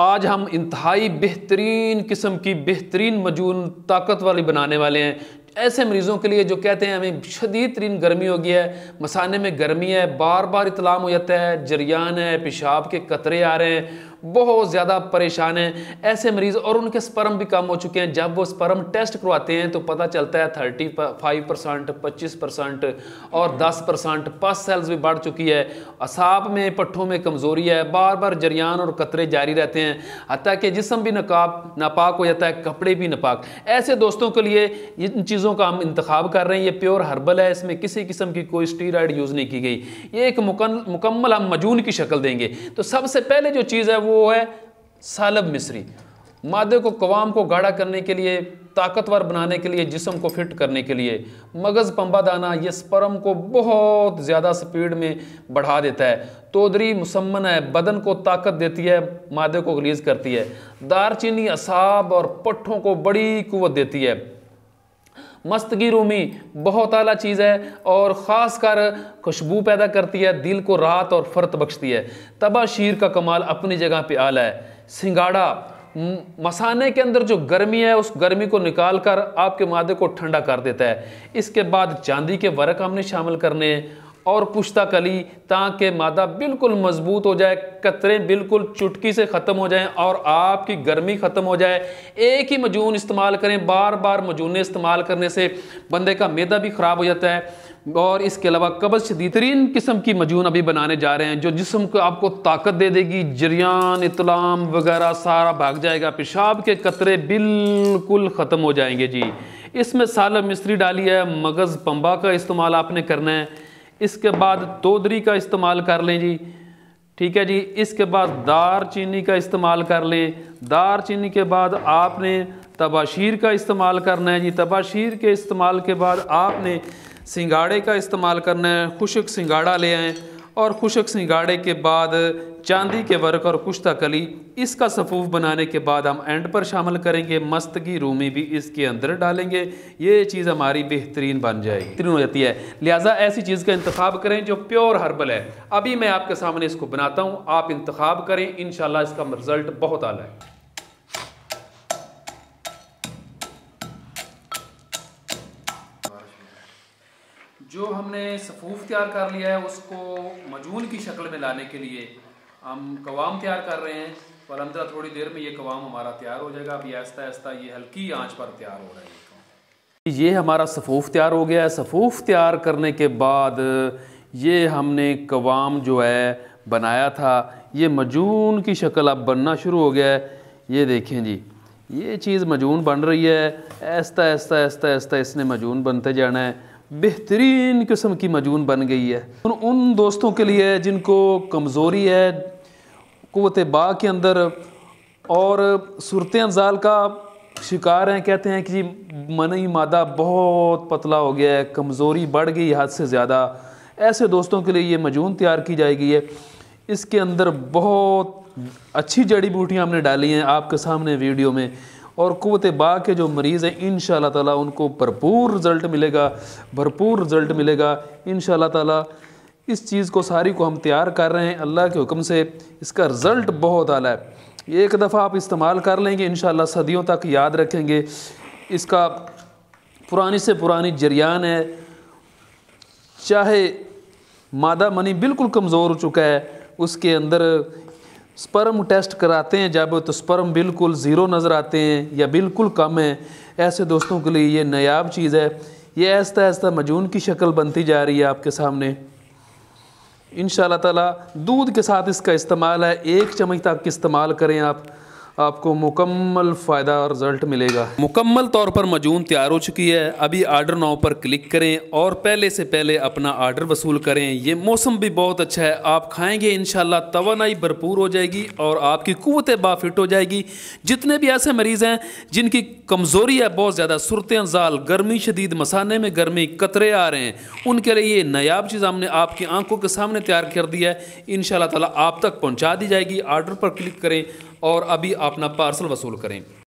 आज हम इंतहाई बेहतरीन किस्म की बेहतरीन मजून ताकत वाली बनाने वाले हैं ऐसे मरीज़ों के लिए जो कहते हैं हमें शदीद तरीन गर्मी हो गई है मसाने में गर्मी है बार बार इतलाम हो जाता है जरियान है पेशाब के कतरे आ रहे हैं बहुत ज़्यादा परेशान हैं ऐसे मरीज़ और उनके स्पर्म भी कम हो चुके हैं जब वो स्पर्म टेस्ट करवाते हैं तो पता चलता है थर्टी फाइव परसेंट पच्चीस परसेंट और दस परसेंट पस सेल्स भी बढ़ चुकी है असाब में पट्ठों में कमज़ोरी है बार बार जरियान और कतरे जारी रहते हैं हत्या कि जिसम भी नकाब नापाक हो जाता है कपड़े भी नापाक ऐसे दोस्तों के लिए इन चीज़ों चीज़ों का हम इंतखब कर रहे हैं ये प्योर हर्बल है इसमें किसी किस्म की कोई स्टीराइड यूज़ नहीं की गई ये एक मुकम्मल हम मजून की शक्ल देंगे तो सबसे पहले जो चीज़ है वो है सालब मिसरी मादे को कवाम को गाढ़ा करने के लिए ताकतवर बनाने के लिए जिसम को फिट करने के लिए मगज़ पंबा दाना ये स्परम को बहुत ज़्यादा स्पीड में बढ़ा देता है तोदरी मुसमन है बदन को ताकत देती है मादे को गलीज करती है दारचीनी असाब और पट्ठों को बड़ी कुवत देती है मस्तगी रूमी बहुत आला चीज़ है और ख़ास कर खुशबू पैदा करती है दिल को राहत और फर्त बख्शती है तबा शीर का कमाल अपनी जगह पे आला है सिंगाड़ा मसाने के अंदर जो गर्मी है उस गर्मी को निकाल कर आपके मादे को ठंडा कर देता है इसके बाद चांदी के वर्क हमने शामिल करने हैं और पुश्ता कली ताकि मादा बिल्कुल मजबूत हो जाए कतरे बिल्कुल चुटकी से ख़त्म हो जाएं और आपकी गर्मी ख़त्म हो जाए एक ही मजून इस्तेमाल करें बार बार मजूने इस्तेमाल करने से बंदे का मैदा भी ख़राब हो जाता है और इसके अलावा कब्ज़ शदीद तरीन किस्म की मजून अभी बनाने जा रहे हैं जो जिसम को आपको ताकत दे देगी जरियान इतलाम वगैरह सारा भाग जाएगा पेशाब के कतरे बिल्कुल ख़त्म हो जाएंगे जी इसमें साल मिस्त्री डाली है मगज़ पम्बा का इस्तेमाल आपने करना है इसके बाद तोदरी का इस्तेमाल कर लें जी ठीक है जी इसके बाद दार चीनी का इस्तेमाल कर लें दार चीनी के बाद आपने तबाशीर का इस्तेमाल करना है जी तबाशीर के इस्तेमाल के बाद आपने सिंगाड़े का इस्तेमाल करना है खुशक सिंगाड़ा ले आएँ और खुशक सिंगाड़े के बाद चांदी के वर्क और कुश्ता कली इसका सफूफ बनाने के बाद हम एंड पर शामिल करेंगे मस्तगी रूमी भी इसके अंदर डालेंगे ये चीज़ हमारी बेहतरीन बन जाएगी बेहतरीन हो जाती है लिहाजा ऐसी चीज़ का इंतखा करें जो प्योर हर्बल है अभी मैं आपके सामने इसको बनाता हूँ आप इंतखा करें इन इसका रिज़ल्ट बहुत आला है जो हमने सफ़ूफ तैयार कर लिया है उसको मजून की शक्ल में लाने के लिए हम कवाम तैयार कर रहे हैं पर अंदर थोड़ी देर में ये कवाम हमारा तैयार हो जाएगा अभी आहिस्ता आहिस्ता ये हल्की आंच पर तैयार हो रहा है ये हमारा सफ़ूफ तैयार हो गया है सफ़ूफ तैयार करने के बाद ये हमने कवाम जो है बनाया था ये मजून की शक्ल अब बनना शुरू हो गया है ये देखें जी ये चीज़ मजून बन रही है ऐसा ऐसा ऐसा ऐसा इसने मजून बनते जाना है बेहतरीन किस्म की मजून बन गई है उन, उन दोस्तों के लिए जिनको कमज़ोरी है कुत बा के अंदर और सूरत अंजाल का शिकार हैं कहते हैं कि मन ही मादा बहुत पतला हो गया है कमज़ोरी बढ़ गई हद से ज़्यादा ऐसे दोस्तों के लिए ये मजून तैयार की जाएगी है इसके अंदर बहुत अच्छी जड़ी बूटियाँ हमने डाली हैं आपके सामने वीडियो में और कुत बा के जो मरीज़ हैं इन ताला उनको भरपूर रिज़ल्ट मिलेगा भरपूर रिज़ल्ट मिलेगा इन ताला इस चीज़ को सारी को हम तैयार कर रहे हैं अल्लाह के हुक्म से इसका रिज़ल्ट बहुत आला है एक दफ़ा आप इस्तेमाल कर लेंगे इन सदियों तक याद रखेंगे इसका पुरानी से पुरानी जरियान है चाहे मादा मनी बिल्कुल कमज़ोर हो चुका है उसके अंदर स्पर्म टेस्ट कराते हैं जब तो स्पर्म बिल्कुल ज़ीरो नज़र आते हैं या बिल्कुल कम है ऐसे दोस्तों के लिए ये नयाब चीज़ है ये ऐसा ऐसा मजून की शक्ल बनती जा रही है आपके सामने इन ताला दूध के साथ इसका इस्तेमाल है एक चम्मच तक इस्तेमाल करें आप आपको मुकम्मल फ़ायदा और रिज़ल्ट मिलेगा मुकम्मल तौर पर मजून तैयार हो चुकी है अभी आर्डर नाव पर क्लिक करें और पहले से पहले अपना आर्डर वसूल करें ये मौसम भी बहुत अच्छा है आप खाएँगे इन तोानाई भरपूर हो जाएगी और आपकी कुत बाफिट हो जाएगी जितने भी ऐसे मरीज़ हैं जिनकी कमज़ोरी है बहुत ज़्यादा सुरत जाल गर्मी शदीद मसाने में गर्मी कतरे आ रहे हैं उनके लिए ये नायाब चीज़ हमने आपकी आंखों के सामने तैयार कर दी है इन शाह तक पहुँचा दी जाएगी आर्डर पर क्लिक करें और अभी अपना पार्सल वसूल करें